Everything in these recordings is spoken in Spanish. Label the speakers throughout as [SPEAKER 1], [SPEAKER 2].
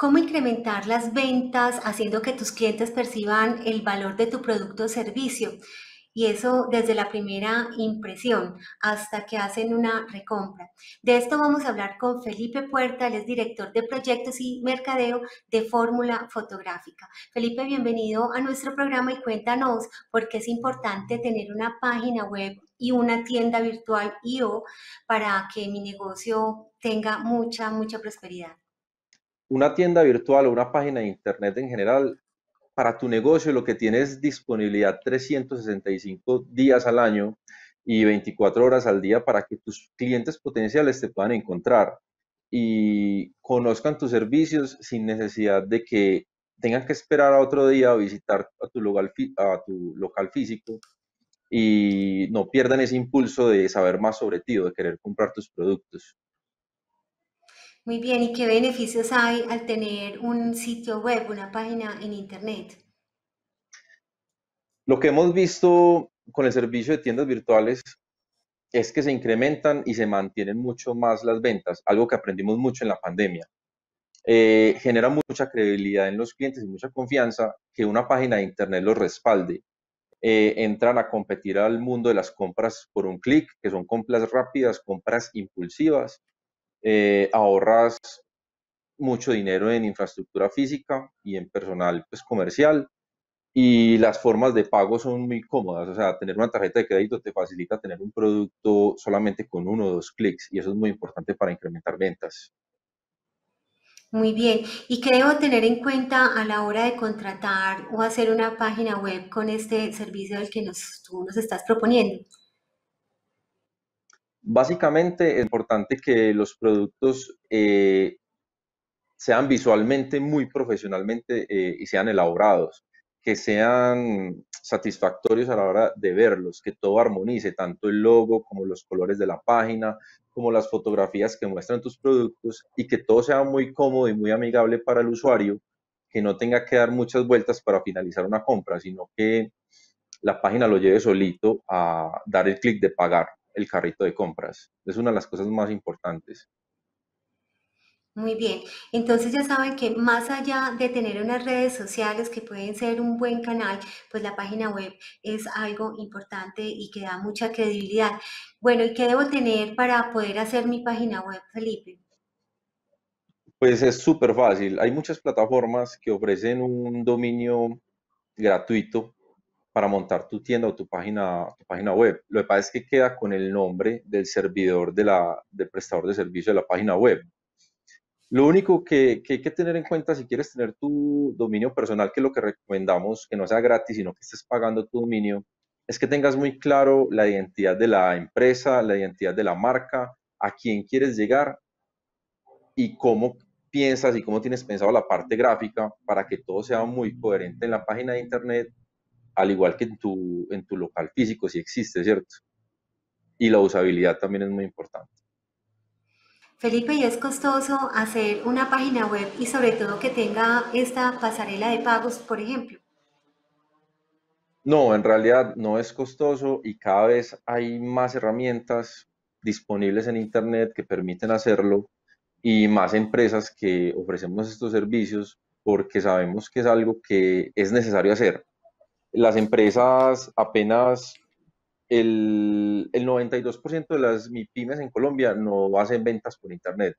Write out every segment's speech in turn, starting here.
[SPEAKER 1] ¿Cómo incrementar las ventas haciendo que tus clientes perciban el valor de tu producto o servicio? Y eso desde la primera impresión hasta que hacen una recompra. De esto vamos a hablar con Felipe Puerta, él es director de proyectos y mercadeo de Fórmula Fotográfica. Felipe, bienvenido a nuestro programa y cuéntanos por qué es importante tener una página web y una tienda virtual IO para que mi negocio tenga mucha, mucha prosperidad
[SPEAKER 2] una tienda virtual o una página de internet en general, para tu negocio lo que tienes disponibilidad 365 días al año y 24 horas al día para que tus clientes potenciales te puedan encontrar y conozcan tus servicios sin necesidad de que tengan que esperar a otro día o visitar a tu local, a tu local físico y no pierdan ese impulso de saber más sobre ti o de querer comprar tus productos.
[SPEAKER 1] Muy bien, ¿y qué beneficios hay al tener un sitio web, una página en Internet?
[SPEAKER 2] Lo que hemos visto con el servicio de tiendas virtuales es que se incrementan y se mantienen mucho más las ventas, algo que aprendimos mucho en la pandemia. Eh, genera mucha credibilidad en los clientes y mucha confianza que una página de Internet los respalde. Eh, entran a competir al mundo de las compras por un clic, que son compras rápidas, compras impulsivas, eh, ahorras mucho dinero en infraestructura física y en personal pues, comercial y las formas de pago son muy cómodas, o sea, tener una tarjeta de crédito te facilita tener un producto solamente con uno o dos clics y eso es muy importante para incrementar ventas.
[SPEAKER 1] Muy bien, ¿y qué debo tener en cuenta a la hora de contratar o hacer una página web con este servicio del que nos, tú nos estás proponiendo?
[SPEAKER 2] Básicamente es importante que los productos eh, sean visualmente muy profesionalmente eh, y sean elaborados, que sean satisfactorios a la hora de verlos, que todo armonice, tanto el logo como los colores de la página, como las fotografías que muestran tus productos y que todo sea muy cómodo y muy amigable para el usuario, que no tenga que dar muchas vueltas para finalizar una compra, sino que la página lo lleve solito a dar el clic de pagar el carrito de compras. Es una de las cosas más importantes.
[SPEAKER 1] Muy bien, entonces ya saben que más allá de tener unas redes sociales que pueden ser un buen canal, pues la página web es algo importante y que da mucha credibilidad. Bueno, ¿y qué debo tener para poder hacer mi página web, Felipe?
[SPEAKER 2] Pues es súper fácil. Hay muchas plataformas que ofrecen un dominio gratuito para montar tu tienda o tu página, web. Lo que pasa es que queda con el nombre del servidor del prestador de servicio de la página web. Lo único que, que, hay que tener en cuenta si quieres tener tu dominio personal, que lo que recomendamos, que no sea gratis, sino que estés pagando tu dominio, es que tengas muy claro la identidad de la empresa, la identidad de la marca, a quién quieres llegar y cómo piensas y cómo tienes pensado la parte gráfica para que todo sea muy coherente en la página de internet al igual que en tu, en tu local físico, si existe, ¿cierto? Y la usabilidad también es muy importante.
[SPEAKER 1] Felipe, y es costoso hacer una página web y sobre todo que tenga esta pasarela de pagos, por ejemplo.
[SPEAKER 2] No, en realidad no es costoso y cada vez hay más herramientas disponibles en Internet que permiten hacerlo y más empresas que ofrecemos estos servicios porque sabemos que es algo que es necesario hacer las empresas apenas el, 92% de las MIPIMES en Colombia no hacen ventas por Internet.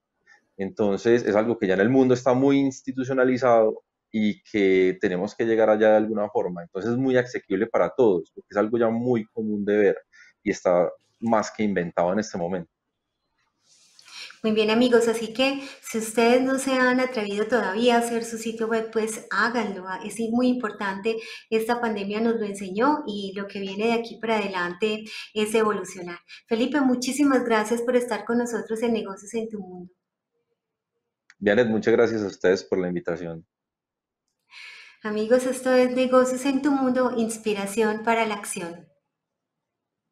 [SPEAKER 2] Entonces es algo que ya en el mundo está muy institucionalizado y que tenemos que llegar allá de alguna forma. Entonces es muy accesible para todos, porque es algo ya muy común de ver y está más que inventado en este momento.
[SPEAKER 1] Muy bien amigos, así que si ustedes no se han atrevido todavía a hacer su sitio web, pues háganlo. Ah, es muy importante, esta pandemia nos lo enseñó y lo que viene de aquí para adelante es evolucionar. Felipe, muchísimas gracias por estar con nosotros en Negocios en tu Mundo.
[SPEAKER 2] Janet, muchas gracias a ustedes por la invitación.
[SPEAKER 1] Amigos, esto es Negocios en tu Mundo, inspiración para la acción.